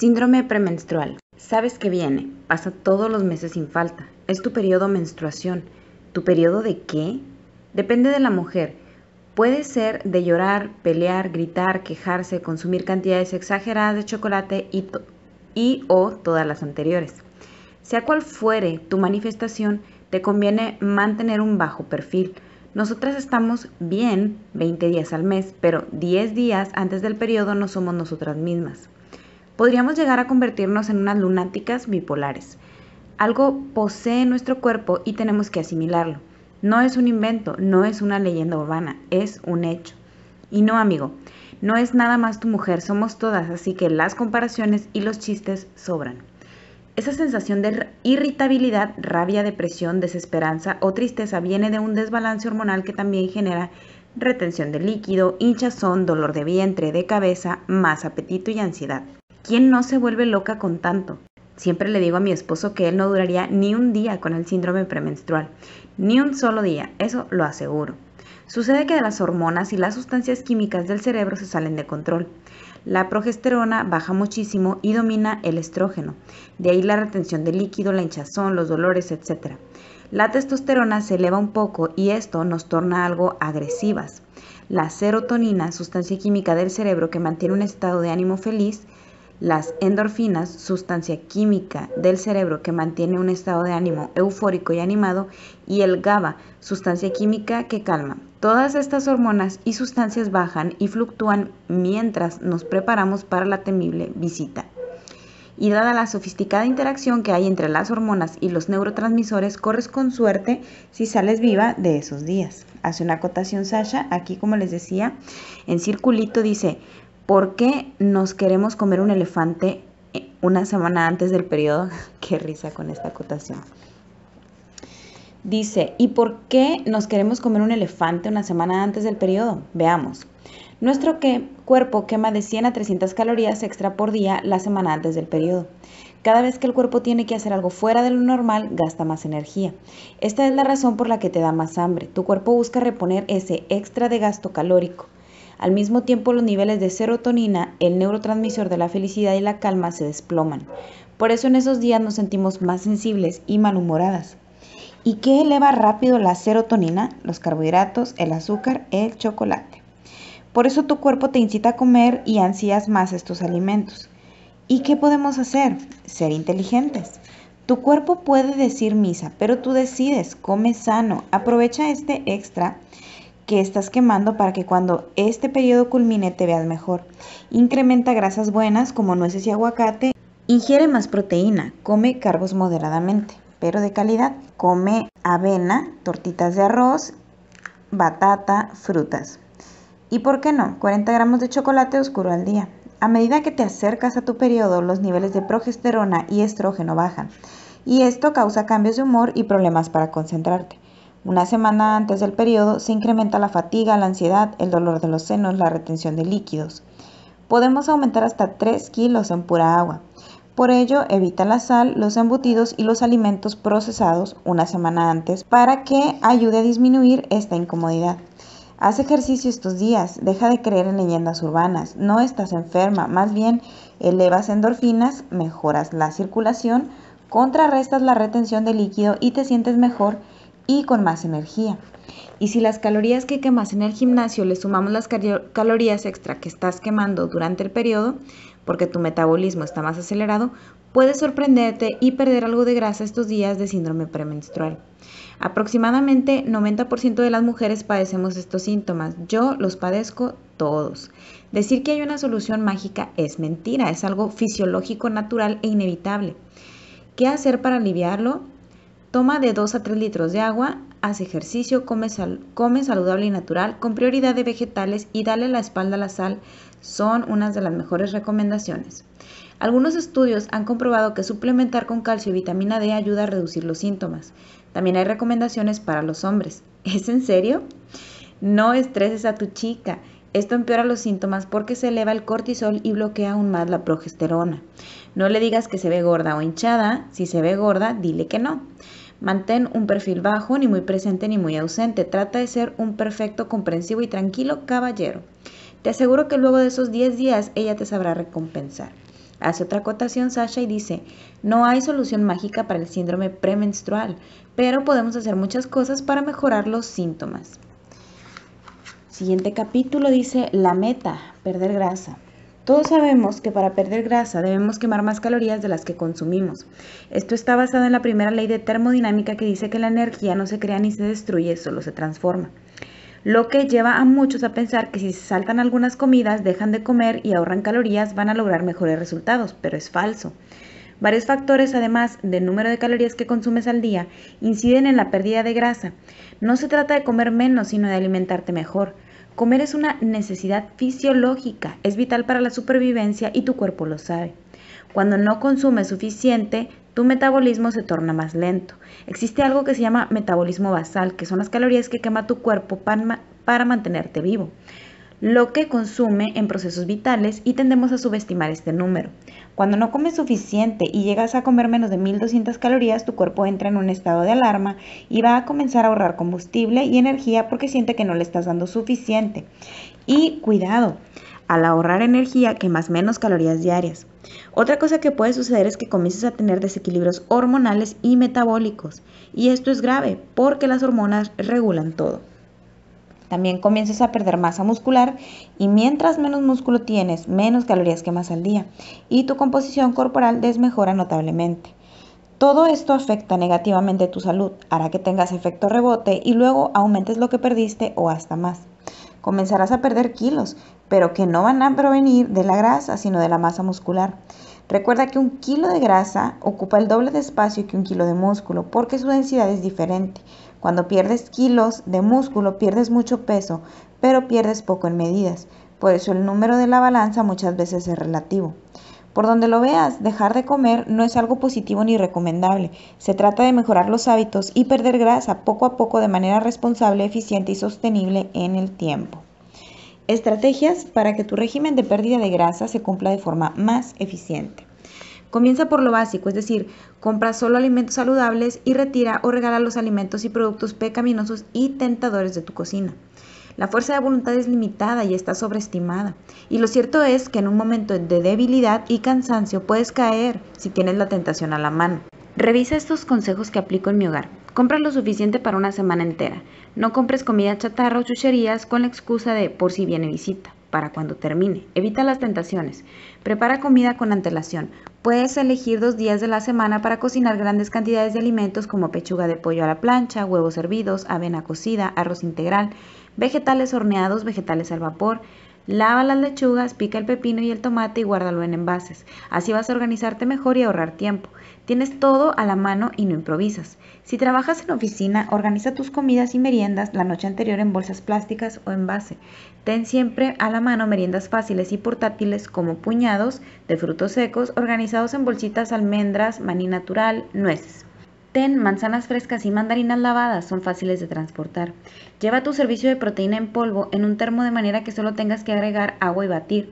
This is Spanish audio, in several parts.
Síndrome premenstrual. Sabes que viene, pasa todos los meses sin falta. Es tu periodo menstruación. ¿Tu periodo de qué? Depende de la mujer. Puede ser de llorar, pelear, gritar, quejarse, consumir cantidades exageradas de chocolate y, y o todas las anteriores. Sea cual fuere tu manifestación, te conviene mantener un bajo perfil. Nosotras estamos bien 20 días al mes, pero 10 días antes del periodo no somos nosotras mismas podríamos llegar a convertirnos en unas lunáticas bipolares. Algo posee nuestro cuerpo y tenemos que asimilarlo. No es un invento, no es una leyenda urbana, es un hecho. Y no, amigo, no es nada más tu mujer, somos todas, así que las comparaciones y los chistes sobran. Esa sensación de irritabilidad, rabia, depresión, desesperanza o tristeza viene de un desbalance hormonal que también genera retención de líquido, hinchazón, dolor de vientre, de cabeza, más apetito y ansiedad. ¿Quién no se vuelve loca con tanto? Siempre le digo a mi esposo que él no duraría ni un día con el síndrome premenstrual, ni un solo día, eso lo aseguro. Sucede que las hormonas y las sustancias químicas del cerebro se salen de control. La progesterona baja muchísimo y domina el estrógeno, de ahí la retención de líquido, la hinchazón, los dolores, etc. La testosterona se eleva un poco y esto nos torna algo agresivas. La serotonina, sustancia química del cerebro que mantiene un estado de ánimo feliz, las endorfinas, sustancia química del cerebro que mantiene un estado de ánimo eufórico y animado, y el GABA, sustancia química que calma. Todas estas hormonas y sustancias bajan y fluctúan mientras nos preparamos para la temible visita. Y dada la sofisticada interacción que hay entre las hormonas y los neurotransmisores, corres con suerte si sales viva de esos días. Hace una acotación Sasha, aquí como les decía, en circulito dice, ¿Por qué nos queremos comer un elefante eh, una semana antes del periodo? Qué risa con esta acotación. Dice, ¿y por qué nos queremos comer un elefante una semana antes del periodo? Veamos. Nuestro cuerpo quema de 100 a 300 calorías extra por día la semana antes del periodo. Cada vez que el cuerpo tiene que hacer algo fuera de lo normal, gasta más energía. Esta es la razón por la que te da más hambre. Tu cuerpo busca reponer ese extra de gasto calórico. Al mismo tiempo, los niveles de serotonina, el neurotransmisor de la felicidad y la calma, se desploman. Por eso en esos días nos sentimos más sensibles y malhumoradas. ¿Y qué eleva rápido la serotonina? Los carbohidratos, el azúcar, el chocolate. Por eso tu cuerpo te incita a comer y ansías más estos alimentos. ¿Y qué podemos hacer? Ser inteligentes. Tu cuerpo puede decir misa, pero tú decides, come sano, aprovecha este extra que estás quemando para que cuando este periodo culmine te veas mejor. Incrementa grasas buenas como nueces y aguacate. Ingiere más proteína, come carbos moderadamente, pero de calidad. Come avena, tortitas de arroz, batata, frutas. ¿Y por qué no? 40 gramos de chocolate oscuro al día. A medida que te acercas a tu periodo, los niveles de progesterona y estrógeno bajan, y esto causa cambios de humor y problemas para concentrarte. Una semana antes del periodo se incrementa la fatiga, la ansiedad, el dolor de los senos, la retención de líquidos. Podemos aumentar hasta 3 kilos en pura agua. Por ello, evita la sal, los embutidos y los alimentos procesados una semana antes para que ayude a disminuir esta incomodidad. Haz ejercicio estos días, deja de creer en leyendas urbanas, no estás enferma, más bien elevas endorfinas, mejoras la circulación, contrarrestas la retención de líquido y te sientes mejor y con más energía. Y si las calorías que quemas en el gimnasio le sumamos las calorías extra que estás quemando durante el periodo, porque tu metabolismo está más acelerado, puedes sorprenderte y perder algo de grasa estos días de síndrome premenstrual. Aproximadamente 90% de las mujeres padecemos estos síntomas. Yo los padezco todos. Decir que hay una solución mágica es mentira, es algo fisiológico, natural e inevitable. ¿Qué hacer para aliviarlo? Toma de 2 a 3 litros de agua, haz ejercicio, come, come saludable y natural, con prioridad de vegetales y dale la espalda a la sal son unas de las mejores recomendaciones. Algunos estudios han comprobado que suplementar con calcio y vitamina D ayuda a reducir los síntomas. También hay recomendaciones para los hombres. ¿Es en serio? No estreses a tu chica. Esto empeora los síntomas porque se eleva el cortisol y bloquea aún más la progesterona. No le digas que se ve gorda o hinchada, si se ve gorda, dile que no. Mantén un perfil bajo, ni muy presente ni muy ausente. Trata de ser un perfecto, comprensivo y tranquilo caballero. Te aseguro que luego de esos 10 días ella te sabrá recompensar. Hace otra acotación Sasha y dice, no hay solución mágica para el síndrome premenstrual, pero podemos hacer muchas cosas para mejorar los síntomas. Siguiente capítulo dice, la meta, perder grasa. Todos sabemos que para perder grasa debemos quemar más calorías de las que consumimos. Esto está basado en la primera ley de termodinámica que dice que la energía no se crea ni se destruye, solo se transforma. Lo que lleva a muchos a pensar que si saltan algunas comidas, dejan de comer y ahorran calorías, van a lograr mejores resultados, pero es falso. Varios factores, además del número de calorías que consumes al día, inciden en la pérdida de grasa. No se trata de comer menos, sino de alimentarte mejor. Comer es una necesidad fisiológica, es vital para la supervivencia y tu cuerpo lo sabe. Cuando no consumes suficiente, tu metabolismo se torna más lento. Existe algo que se llama metabolismo basal, que son las calorías que quema tu cuerpo para mantenerte vivo lo que consume en procesos vitales y tendemos a subestimar este número. Cuando no comes suficiente y llegas a comer menos de 1200 calorías, tu cuerpo entra en un estado de alarma y va a comenzar a ahorrar combustible y energía porque siente que no le estás dando suficiente. Y cuidado, al ahorrar energía quemas menos calorías diarias. Otra cosa que puede suceder es que comiences a tener desequilibrios hormonales y metabólicos. Y esto es grave porque las hormonas regulan todo. También comienzas a perder masa muscular y mientras menos músculo tienes, menos calorías quemas al día y tu composición corporal desmejora notablemente. Todo esto afecta negativamente tu salud, hará que tengas efecto rebote y luego aumentes lo que perdiste o hasta más. Comenzarás a perder kilos, pero que no van a provenir de la grasa, sino de la masa muscular. Recuerda que un kilo de grasa ocupa el doble de espacio que un kilo de músculo porque su densidad es diferente. Cuando pierdes kilos de músculo pierdes mucho peso, pero pierdes poco en medidas. Por eso el número de la balanza muchas veces es relativo. Por donde lo veas, dejar de comer no es algo positivo ni recomendable. Se trata de mejorar los hábitos y perder grasa poco a poco de manera responsable, eficiente y sostenible en el tiempo. Estrategias para que tu régimen de pérdida de grasa se cumpla de forma más eficiente. Comienza por lo básico, es decir, compra solo alimentos saludables y retira o regala los alimentos y productos pecaminosos y tentadores de tu cocina. La fuerza de voluntad es limitada y está sobreestimada. Y lo cierto es que en un momento de debilidad y cansancio puedes caer si tienes la tentación a la mano. Revisa estos consejos que aplico en mi hogar. Compra lo suficiente para una semana entera. No compres comida chatarra o chucherías con la excusa de por si viene visita para cuando termine. Evita las tentaciones. Prepara comida con antelación. Puedes elegir dos días de la semana para cocinar grandes cantidades de alimentos como pechuga de pollo a la plancha, huevos hervidos, avena cocida, arroz integral, vegetales horneados, vegetales al vapor, Lava las lechugas, pica el pepino y el tomate y guárdalo en envases. Así vas a organizarte mejor y ahorrar tiempo. Tienes todo a la mano y no improvisas. Si trabajas en oficina, organiza tus comidas y meriendas la noche anterior en bolsas plásticas o envase. Ten siempre a la mano meriendas fáciles y portátiles como puñados de frutos secos organizados en bolsitas almendras, maní natural, nueces. Ten manzanas frescas y mandarinas lavadas, son fáciles de transportar. Lleva tu servicio de proteína en polvo en un termo de manera que solo tengas que agregar agua y batir.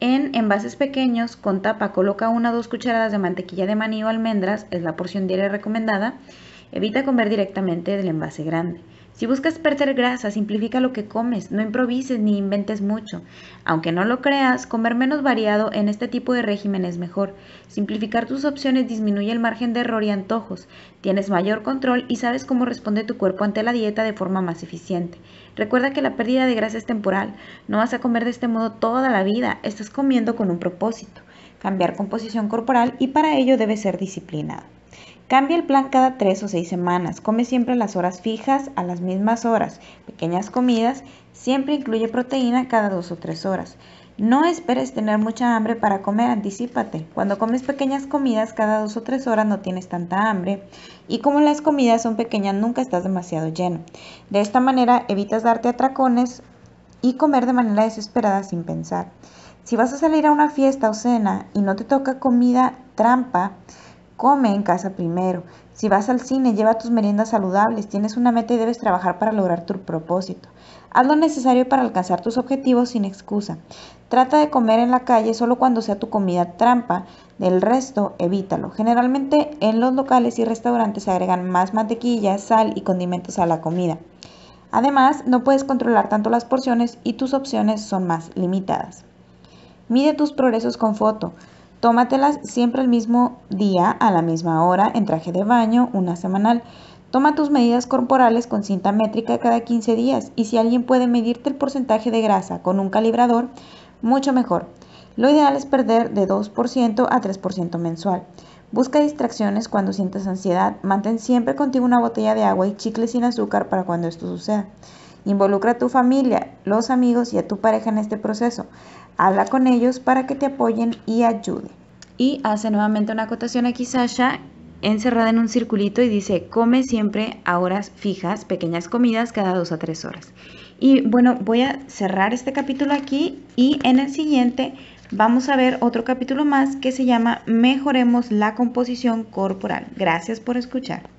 En envases pequeños, con tapa, coloca una o dos cucharadas de mantequilla de maní o almendras, es la porción diaria recomendada. Evita comer directamente del envase grande. Si buscas perder grasa, simplifica lo que comes, no improvises ni inventes mucho. Aunque no lo creas, comer menos variado en este tipo de régimen es mejor. Simplificar tus opciones disminuye el margen de error y antojos. Tienes mayor control y sabes cómo responde tu cuerpo ante la dieta de forma más eficiente. Recuerda que la pérdida de grasa es temporal. No vas a comer de este modo toda la vida. Estás comiendo con un propósito. Cambiar composición corporal y para ello debes ser disciplinado. Cambia el plan cada tres o seis semanas. Come siempre las horas fijas, a las mismas horas. Pequeñas comidas. Siempre incluye proteína cada dos o tres horas. No esperes tener mucha hambre para comer, anticípate. Cuando comes pequeñas comidas cada dos o tres horas no tienes tanta hambre. Y como las comidas son pequeñas, nunca estás demasiado lleno. De esta manera evitas darte atracones y comer de manera desesperada sin pensar. Si vas a salir a una fiesta o cena y no te toca comida trampa, Come en casa primero. Si vas al cine, lleva tus meriendas saludables. Tienes una meta y debes trabajar para lograr tu propósito. Haz lo necesario para alcanzar tus objetivos sin excusa. Trata de comer en la calle solo cuando sea tu comida trampa. Del resto, evítalo. Generalmente en los locales y restaurantes se agregan más mantequilla, sal y condimentos a la comida. Además, no puedes controlar tanto las porciones y tus opciones son más limitadas. Mide tus progresos con foto. Tómatelas siempre el mismo día, a la misma hora, en traje de baño, una semanal. Toma tus medidas corporales con cinta métrica cada 15 días y si alguien puede medirte el porcentaje de grasa con un calibrador, mucho mejor. Lo ideal es perder de 2% a 3% mensual. Busca distracciones cuando sientas ansiedad. Mantén siempre contigo una botella de agua y chicles sin azúcar para cuando esto suceda. Involucra a tu familia, los amigos y a tu pareja en este proceso. Habla con ellos para que te apoyen y ayuden. Y hace nuevamente una acotación aquí Sasha, encerrada en un circulito y dice, come siempre a horas fijas, pequeñas comidas cada dos a tres horas. Y bueno, voy a cerrar este capítulo aquí y en el siguiente vamos a ver otro capítulo más que se llama Mejoremos la composición corporal. Gracias por escuchar.